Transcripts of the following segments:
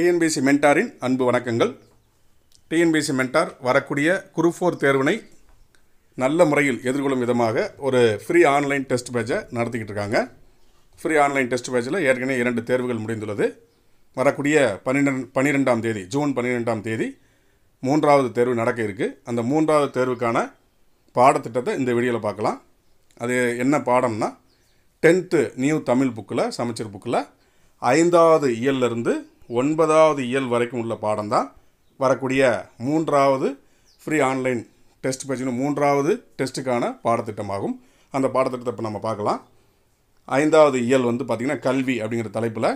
TNPSC மென்டாரின் அன்பு வணக்கங்கள் டிஎன்பிசி மென்டார் வரக்கூடிய குரூப் தேர்வினை நல்ல முறையில் எதிர்கொள்ளும் விதமாக ஒரு ஃப்ரீ ஆன்லைன் டெஸ்ட் பேஜை நடத்திக்கிட்டு இருக்காங்க ஃப்ரீ ஆன்லைன் டெஸ்ட் பேஜில் ஏற்கனவே இரண்டு தேர்வுகள் முடிந்துள்ளது வரக்கூடிய பன்னிரெண்டு பன்னிரெண்டாம் தேதி ஜூன் பன்னிரெண்டாம் தேதி மூன்றாவது தேர்வு நடக்க இருக்குது அந்த மூன்றாவது தேர்வுக்கான பாடத்திட்டத்தை இந்த வீடியோவில் பார்க்கலாம் அது என்ன பாடம்னா டென்த்து நியூ தமிழ் புக்கில் சமைச்சர் புக்கில் ஐந்தாவது இயல்லேருந்து ஒன்பதாவது இயல் வரைக்கும் உள்ள பாடம் தான் வரக்கூடிய மூன்றாவது ஃப்ரீ ஆன்லைன் டெஸ்ட் பயிற்சின்னு மூன்றாவது டெஸ்ட்டுக்கான பாடத்திட்டமாகும் அந்த பாடத்திட்டத்தை இப்போ நம்ம பார்க்கலாம் ஐந்தாவது இயல் வந்து பார்த்திங்கன்னா கல்வி அப்படிங்கிற தலைப்பில்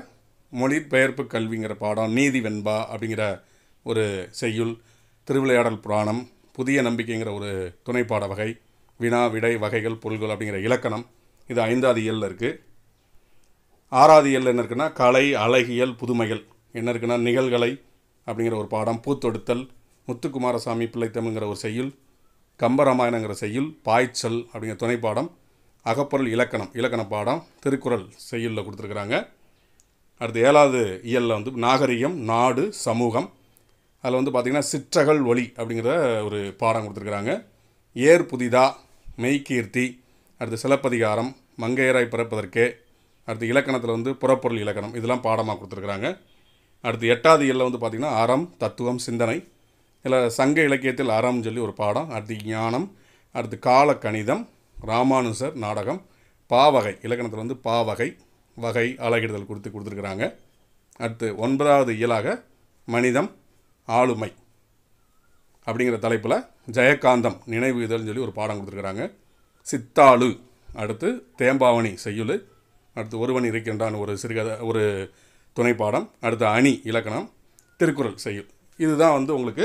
மொழிபெயர்ப்பு கல்விங்கிற பாடம் நீதி வெண்பா அப்படிங்கிற ஒரு செய்யுள் திருவிளையாடல் புராணம் புதிய நம்பிக்கைங்கிற ஒரு துணைப்பாட வகை வினா விடை வகைகள் பொருள்கள் அப்படிங்கிற இலக்கணம் இது ஐந்தாவது இயலில் இருக்குது ஆறாவது இயல் என்ன இருக்குன்னா கலை அழகியல் புதுமைகள் என்ன இருக்குன்னா நிகழ்கலை அப்படிங்கிற ஒரு பாடம் பூத்தொடுத்தல் முத்துக்குமாரசாமி பிள்ளைத்தமுங்கிற ஒரு செய்யுள் கம்பராமாயணங்கிற செய்யுள் பாய்ச்சல் அப்படிங்கிற துணை பாடம் அகப்பொருள் இலக்கணம் இலக்கண பாடம் திருக்குறள் செய்யுளில் கொடுத்துருக்குறாங்க அடுத்து ஏழாவது இயலில் வந்து நாகரிகம் நாடு சமூகம் அதில் வந்து பார்த்திங்கன்னா சிற்றகல் ஒளி அப்படிங்கிற ஒரு பாடம் கொடுத்துருக்குறாங்க ஏர் புதிதா மெய்கீர்த்தி அடுத்து சிலப்பதிகாரம் மங்கையராய் பிறப்பதற்கே அடுத்து இலக்கணத்தில் வந்து புறப்பொருள் இலக்கணம் இதெல்லாம் பாடமாக கொடுத்துருக்குறாங்க அடுத்து எட்டாவது இயலில் வந்து பார்த்திங்கன்னா அறம் தத்துவம் சிந்தனை இல்லை சங்க இலக்கியத்தில் அறம்னு சொல்லி ஒரு பாடம் அடுத்து ஞானம் அடுத்து கால கணிதம் ராமானுசர் நாடகம் பாவகை இலக்கணத்தில் வந்து பாவகை வகை அழகிடுதல் கொடுத்து கொடுத்துருக்குறாங்க அடுத்து ஒன்பதாவது இயலாக மனிதம் ஆளுமை அப்படிங்கிற தலைப்பில் ஜெயகாந்தம் நினைவு இதழ்னு சொல்லி ஒரு பாடம் கொடுத்துருக்குறாங்க சித்தாளு அடுத்து தேம்பாவணி செய்யுள் அடுத்து ஒருவன் இருக்கின்றான் ஒரு சிறுகதை ஒரு துணை பாடம் அடுத்த அணி இலக்கணம் திருக்குறள் செய்யும் இதுதான் வந்து உங்களுக்கு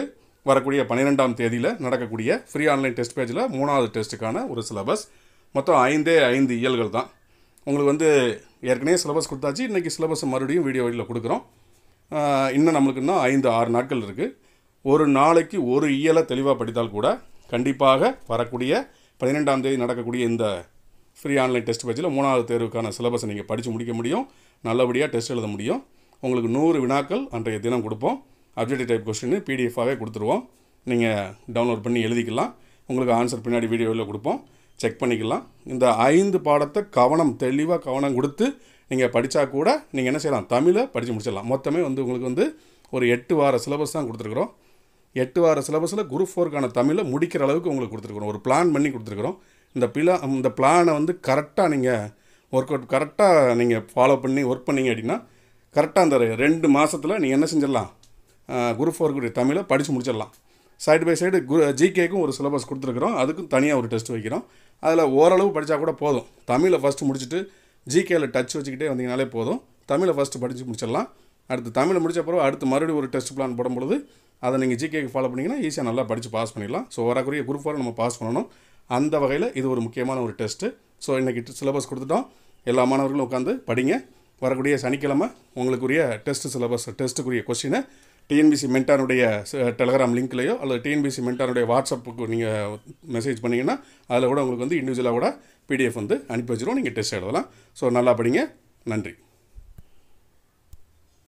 வரக்கூடிய பன்னிரெண்டாம் தேதியில் நடக்கக்கூடிய ஃப்ரீ ஆன்லைன் டெஸ்ட் பேஜில் மூணாவது டெஸ்ட்டுக்கான ஒரு சிலபஸ் மொத்தம் ஐந்தே ஐந்து இயல்கள் தான் உங்களுக்கு வந்து ஏற்கனவே சிலபஸ் கொடுத்தாச்சு இன்றைக்கி சிலபஸ் மறுபடியும் வீடியோ வழியில் கொடுக்குறோம் இன்னும் நம்மளுக்கு இன்னும் ஐந்து ஆறு நாட்கள் இருக்குது ஒரு நாளைக்கு ஒரு இயலை தெளிவாக படித்தால் கூட கண்டிப்பாக வரக்கூடிய பதினெண்டாம் தேதி நடக்கக்கூடிய இந்த ஃப்ரீ ஆன்லைன் டெஸ்ட் பேஜில் மூணாவது தேர்வுக்கான சிலபஸை நீங்கள் படித்து முடிக்க முடியும் நல்லபடியாக டெஸ்ட் எழுத முடியும் உங்களுக்கு நூறு வினாக்கள் அன்றைய தினம் கொடுப்போம் அப்ஜெக்டிவ் டைப் கொஸ்டின்னு பிடிஎஃபாகவே கொடுத்துருவோம் நீங்கள் டவுன்லோட் பண்ணி எழுதிக்கலாம் உங்களுக்கு ஆன்சர் பின்னாடி வீடியோவில் கொடுப்போம் செக் பண்ணிக்கலாம் இந்த ஐந்து பாடத்தை கவனம் தெளிவாக கவனம் கொடுத்து நீங்கள் படித்தா கூட நீங்கள் என்ன செய்யலாம் தமிழை படித்து முடிச்சிடலாம் மொத்தமே வந்து உங்களுக்கு வந்து ஒரு எட்டு வார சிலபஸ் தான் கொடுத்துருக்குறோம் எட்டு வார சிலபஸில் குரூப் ஃபோருக்கான தமிழை முடிக்கிற அளவுக்கு உங்களுக்கு கொடுத்துருக்குறோம் ஒரு பிளான் பண்ணி கொடுத்துருக்குறோம் இந்த பிளா இந்த பிளானை வந்து கரெக்டாக நீங்கள் ஒர்க் அவுட் கரெக்டாக நீங்கள் ஃபாலோ பண்ணி ஒர்க் பண்ணிங்க அப்படின்னா கரெக்டாக அந்த ரெண்டு மாதத்தில் நீங்கள் என்ன செஞ்சிடலாம் குரூப் ஃபோர்க்குரிய தமிழை படித்து முடிச்சிடலாம் சைடு பை சைடு குரு ஜிகேக்கும் ஒரு சிலபஸ் கொடுத்துருக்குறோம் அதுக்கும் தனியாக ஒரு டெஸ்ட் வைக்கிறோம் அதில் ஓரளவு படித்தா கூட போதும் தமிழை ஃபஸ்ட்டு முடிச்சுட்டு ஜிகேயில் டச் வச்சுக்கிட்டே வந்தீங்கனாலே போதும் தமிழை ஃபஸ்ட்டு படித்து முடிச்சிடலாம் அடுத்து தமிழை முடித்த பிறகு அடுத்து மறுபடியும் ஒரு டெஸ்ட் பிளான் போடும்பொழுது அதை நீங்கள் ஜிகேக்கு ஃபாலோ பண்ணிங்கன்னா ஈஸியாக நல்லா படித்து பாஸ் பண்ணிடலாம் ஸோ வரக்குரிய குரூப் ஃபோர் நம்ம பாஸ் பண்ணணும் அந்த வகையில் இது ஒரு முக்கியமான ஒரு டெஸ்ட்டு ஸோ இன்றைக்கி சிலபஸ் கொடுத்துட்டோம் எல்லா மாணவர்களும் உட்காந்து படிங்க வரக்கூடிய சனிக்கிழமை உங்களுக்குரிய டெஸ்ட் சிலபஸ் டெஸ்ட்டுக்குரிய கொஸ்டினை டிஎன்பிசி மென்டானுடைய டெலகிராம் லிங்க்லேயோ அல்லது டிஎன்பிசி மென்டானுடைய வாட்ஸ்அப்புக்கு நீங்கள் மெசேஜ் பண்ணிங்கன்னா அதில் கூட உங்களுக்கு வந்து இண்டிவிஜுவலாக கூட பிடிஎஃப் வந்து அனுப்பி வச்சிடும் நீங்கள் டெஸ்ட் எழுதலாம் ஸோ நல்லா படிங்க நன்றி